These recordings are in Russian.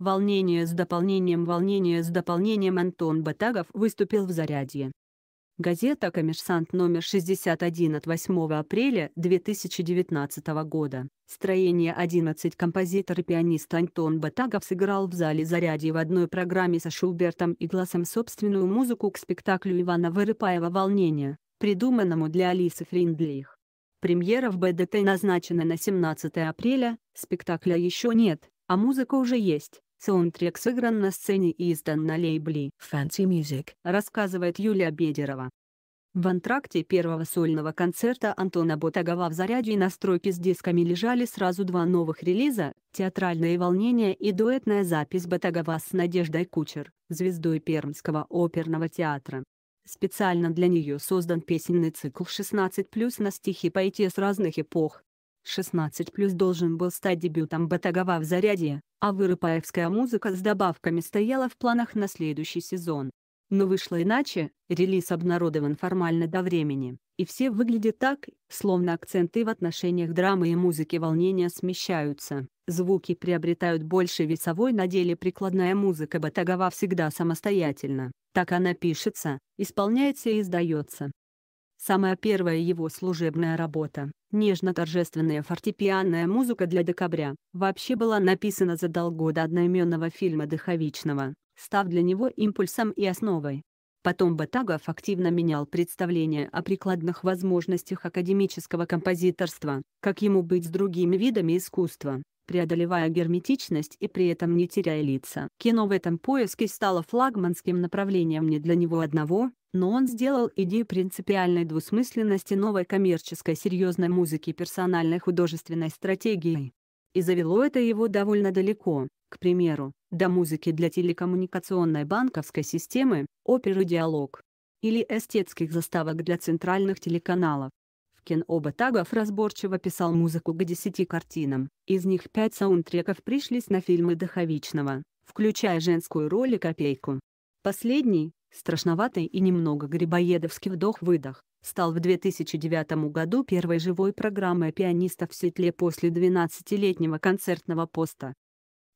Волнение с дополнением Волнение с дополнением Антон Батагов выступил в зарядье. Газета «Коммерсант» номер 61 от 8 апреля 2019 года. Строение 11 композитор и пианист Антон Батагов сыграл в зале «Зарядье» в одной программе со Шубертом и Гласом собственную музыку к спектаклю Ивана Вырыпаева «Волнение», придуманному для Алисы Фриндлих. Премьера в БДТ назначена на 17 апреля, спектакля еще нет, а музыка уже есть. Саундтрек сыгран на сцене и издан на лейбле Fancy Music, рассказывает Юлия Бедерова. В антракте первого сольного концерта Антона Ботагова в заряде и настройки с дисками лежали сразу два новых релиза «Театральное волнение» и дуэтная запись Ботагова с Надеждой Кучер, звездой Пермского оперного театра. Специально для нее создан песенный цикл «16+,» плюс на стихи поэтесс разных эпох, 16 плюс должен был стать дебютом Батагова в заряде, а вырыпаевская музыка с добавками стояла в планах на следующий сезон. Но вышло иначе, релиз обнародован формально до времени, и все выглядят так, словно акценты в отношениях драмы и музыки волнения смещаются, звуки приобретают больше весовой на деле прикладная музыка Батагова всегда самостоятельно, так она пишется, исполняется и издается самая первая его служебная работа, нежно-торжественная фортепианная музыка для декабря, вообще была написана за долгу до одноименного фильма Дыховичного, став для него импульсом и основой. Потом Батагов активно менял представление о прикладных возможностях академического композиторства, как ему быть с другими видами искусства, преодолевая герметичность и при этом не теряя лица. Кино в этом поиске стало флагманским направлением не для него одного, но он сделал идею принципиальной двусмысленности новой коммерческой серьезной музыки персональной художественной стратегией. И завело это его довольно далеко, к примеру, до музыки для телекоммуникационной банковской системы, оперы «Диалог» или эстетских заставок для центральных телеканалов. Кин Оба Тагов разборчиво писал музыку к десяти картинам, из них пять саундтреков пришлись на фильмы Даховичного, включая женскую роль и «Копейку». Последний, страшноватый и немного грибоедовский вдох-выдох, стал в 2009 году первой живой программой пианиста в Сетле после 12-летнего концертного поста.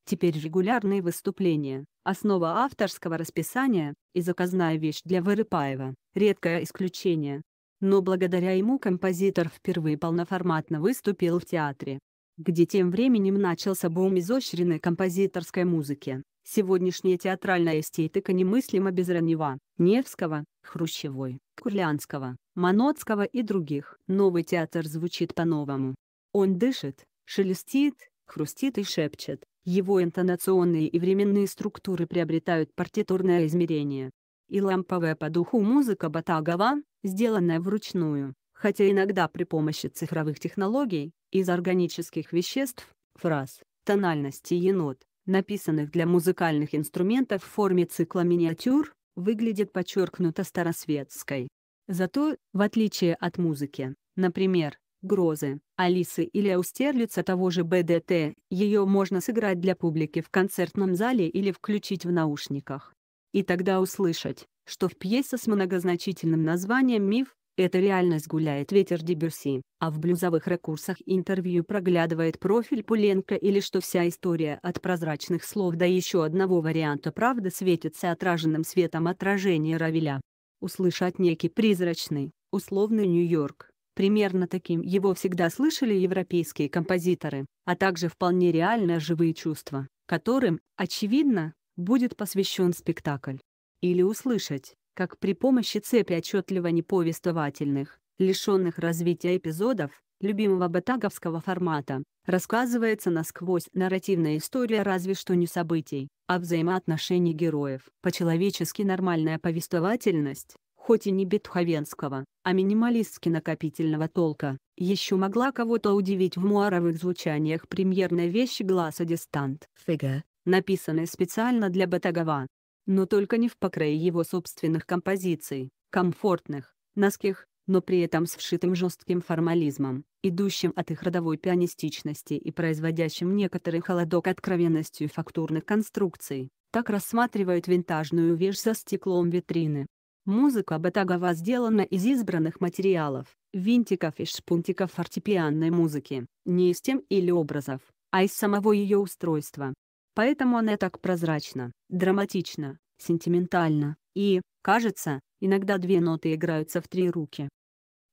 Теперь регулярные выступления, основа авторского расписания и заказная вещь для Вырыпаева, редкое исключение, но благодаря ему композитор впервые полноформатно выступил в театре, где тем временем начался бум изощренной композиторской музыки. Сегодняшняя театральная эстетика немыслима без Ранева, Невского, Хрущевой, Курлянского, Маноцкого и других. Новый театр звучит по-новому. Он дышит, шелестит, хрустит и шепчет. Его интонационные и временные структуры приобретают партитурное измерение и ламповая по духу музыка Батагова, сделанная вручную, хотя иногда при помощи цифровых технологий, из органических веществ, фраз, тональности енот, написанных для музыкальных инструментов в форме цикла миниатюр, выглядит подчеркнуто старосветской. Зато, в отличие от музыки, например, «Грозы», «Алисы» или «Аустерлица» того же БДТ, ее можно сыграть для публики в концертном зале или включить в наушниках. И тогда услышать, что в пьесе с многозначительным названием «Миф» это реальность гуляет ветер дебюси, а в блюзовых ракурсах интервью проглядывает профиль Пуленко или что вся история от прозрачных слов до еще одного варианта правды светится отраженным светом отражения Равеля. Услышать некий призрачный, условный Нью-Йорк. Примерно таким его всегда слышали европейские композиторы, а также вполне реально живые чувства, которым, очевидно, будет посвящен спектакль. Или услышать, как при помощи цепи отчетливо неповествовательных, лишенных развития эпизодов, любимого Батаговского формата, рассказывается насквозь нарративная история разве что не событий, а взаимоотношений героев. По-человечески нормальная повествовательность, хоть и не бетховенского, а минималистски накопительного толка, еще могла кого-то удивить в муаровых звучаниях премьерной вещи «Глаза дистант». Фига, написанный специально для Батагова, но только не в покрое его собственных композиций, комфортных, носких, но при этом с вшитым жестким формализмом, идущим от их родовой пианистичности и производящим некоторый холодок откровенностью фактурных конструкций, так рассматривают винтажную вещь за стеклом витрины. Музыка Батагова сделана из избранных материалов, винтиков и шпунтиков фортепианной музыки, не из тем или образов, а из самого ее устройства. Поэтому она так прозрачна, драматична, сентиментальна и, кажется, иногда две ноты играются в три руки.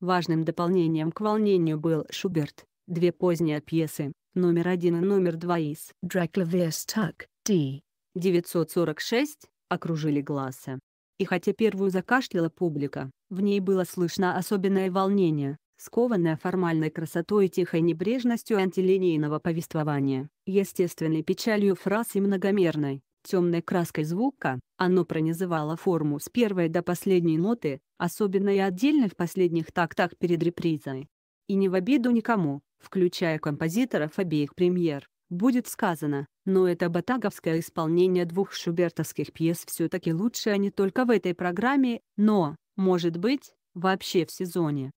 Важным дополнением к волнению был Шуберт, две поздние пьесы, номер один и номер два из «Дракла Стак» D. 946 окружили глаза. И хотя первую закашляла публика, в ней было слышно особенное волнение, скованная формальной красотой и тихой небрежностью антилинейного повествования, естественной печалью фраз и многомерной, темной краской звука, оно пронизывало форму с первой до последней ноты, особенно и отдельно в последних тактах перед репризой. И не в обиду никому, включая композиторов обеих премьер, будет сказано, но это батаговское исполнение двух шубертовских пьес все-таки лучшее не только в этой программе, но, может быть, вообще в сезоне.